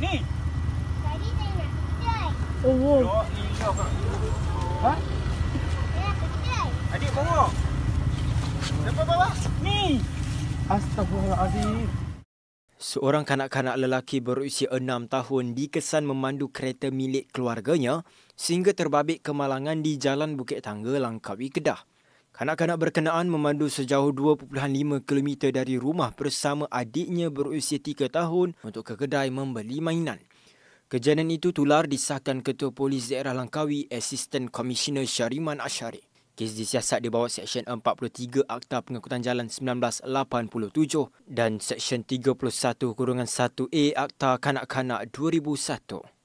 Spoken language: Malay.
Ni. Tadi saya nak kedai. Oh, Ha? Saya nak kedai. Adik bawa. Siapa bawa? Ni. Astagfirullahaladzim. Seorang kanak-kanak lelaki berusia enam tahun dikesan memandu kereta milik keluarganya sehingga terbabit kemalangan di Jalan Bukit Tangga, Langkawi, Kedah. Kanak-kanak berkenaan memandu sejauh 2.5 km dari rumah bersama adiknya berusia 3 tahun untuk ke kedai membeli mainan. Kejadian itu tular disahkan Ketua Polis Daerah Langkawi, Assistant Commissioner Syariman Asyari. Kes disiasat di bawah Seksyen 43 Akta Pengangkutan Jalan 1987 dan Seksyen 31-1A Akta Kanak-kanak 2001.